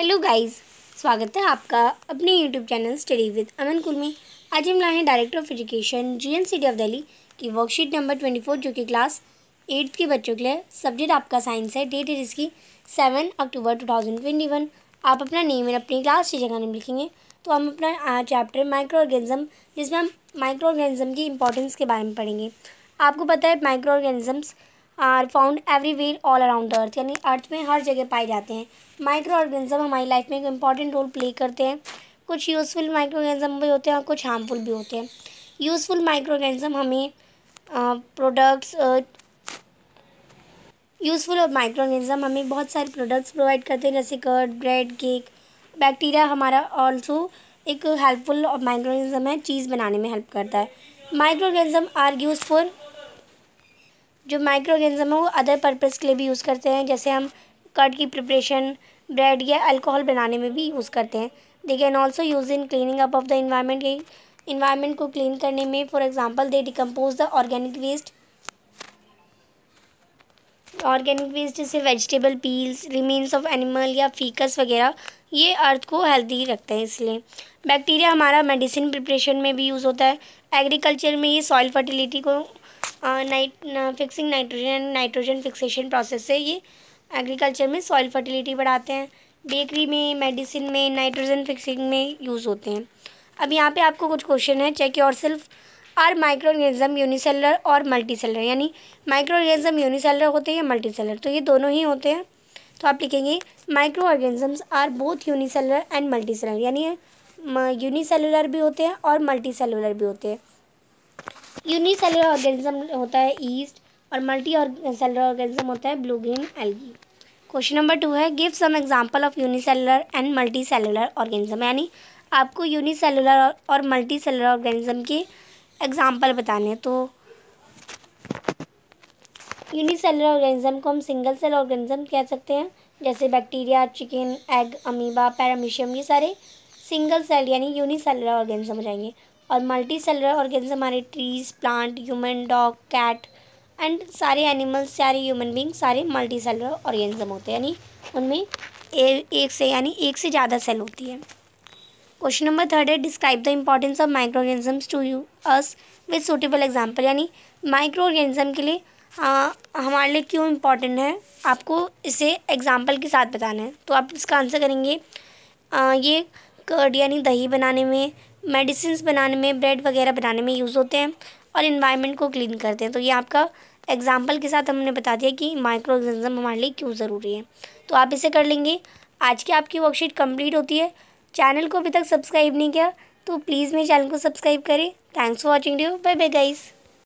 hello guys स्वागत है आपका अपने YouTube channel study with Aman कुल में आज हम लाए हैं director of education G N city of Delhi की वर्कशीट नंबर ट्वेंटी फोर जो कि क्लास एट्थ के बच्चों के लिए सब्जेक्ट आपका साइंस है डेट है जिसकी seven October two thousand twenty one आप अपना नेम एंड अपनी क्लास की जगह नेम लिखेंगे तो हम अपना चैप्टर माइक्रो ऑर्गेनिज्म जिसमें हम माइक्रो ऑर्गेनिज्म की इंपॉर्टेंस के बारे में पढ़ेंगे आपको पता है micro organisms are found everywhere all around earth यानी अर्थ में हर जगह पाए जाते हैं माइक्रो ऑर्गेनिज्म हमारी लाइफ में एक इंपॉर्टेंट रोल प्ले करते हैं कुछ यूज़फुल माइक्रो ऑर्गेनिज्म भी होते हैं और कुछ हार्मफुल भी होते हैं यूज़फुल माइक्रो ऑर्गेनिज्म हमें प्रोडक्ट्स यूज़फुल और माइक्रो ऑर्गेनिज्म हमें बहुत सारे प्रोडक्ट्स प्रोवाइड करते हैं जैसे कर्ड ब्रेड केक बैक्टीरिया हमारा ऑल्सो एक हेल्पफुल माइक्रो ऑर्गेनिज्म है चीज़ बनाने में हेल्प करता है micro organism are use for जो माइक्रो ऑर्गेनिज्म है वो अदर पर्पज़ के लिए भी यूज़ करते हैं जैसे हम कट की प्रिपरेशन ब्रेड या अल्कोहल बनाने में भी यूज़ करते हैं they can also use in cleaning up of the environment environment को क्लीन करने में for example they decompose the organic waste organic waste जैसे vegetable peels remains of animal या फीकस वगैरह ये अर्थ को हेल्दी रखते हैं इसलिए बैक्टीरिया हमारा मेडिसिन प्रिपरेशन में भी यूज़ होता है एग्रीकल्चर में ये सॉइल फर्टिलिटी को nit fixing nitrogen and nitrogen fixation process से ये एग्रीकल्चर में सॉइल फर्टिलिटी बढ़ाते हैं बेकरी में मेडिसिन में नाइट्रोजन फिक्सिंग में यूज़ होते हैं अब यहाँ पे आपको कुछ क्वेश्चन है check yourself are micro organism unicellular और मल्टी सेलर यानी माइक्रो ऑर्गेनिज्म यूनिसेलर होते हैं या मल्टी सेलर तो ये दोनों ही होते हैं तो आप लिखेंगे micro organisms are both unicellular and multi cellular यानी यूनिसेलुलर भी होते हैं और मल्टी सेलुलर भी होते हैं यूनिसेलर ऑर्गेनिज्म होता है ईस्ट और मल्टी सेलर ऑर्गेनिज्म होता है blue green algae question number two है give some example of unicellular and multi cellular organism यानी आपको यूनिसेलुलर और मल्टी सेलुलर ऑर्गेनिज्म के एग्जांपल बताने हैं तो यूनिसेलुलर ऑर्गेनिज्म को हम सिंगल सेल ऑर्गेनिज्म कह सकते हैं जैसे bacteria chicken egg amoeba paramecium ये सारे सिंगल सेल यानी यूनिसेलुलर ऑर्गेनिज्म हो जाएंगे और मल्टी सेलर ऑर्गेनिज्म हमारे trees plant human dog cat and सारे एनिमल्स सारे ह्यूमन बींग सारे मल्टी सेलर ऑर्गेनिज्म होते हैं यानी उनमें ए, एक से यानी एक से ज़्यादा सेल होती है क्वेश्चन नंबर थर्ड है describe the importance of micro organisms to you us with suitable example यानी माइक्रो ऑर्गेनिज्म के लिए आ, हमारे लिए क्यों इम्पोर्टेंट है आपको इसे एग्जाम्पल के साथ बताना है तो आप इसका आंसर करेंगे आ, ये कर्ड यानी दही बनाने में मेडिसिन बनाने में ब्रेड वगैरह बनाने में यूज़ होते हैं और इन्वायरमेंट को क्लीन करते हैं तो ये आपका एग्ज़ाम्पल के साथ हमने बता दिया कि माइक्रो ऑर्गेनिज्म हमारे लिए क्यों ज़रूरी है तो आप इसे कर लेंगे आज की आपकी वर्कशीट कंप्लीट होती है चैनल को अभी तक सब्सक्राइब नहीं किया तो प्लीज़ मेरे चैनल को सब्सक्राइब करें थैंक्स फॉर वॉचिंग ड्यू बाय बाय गाइज़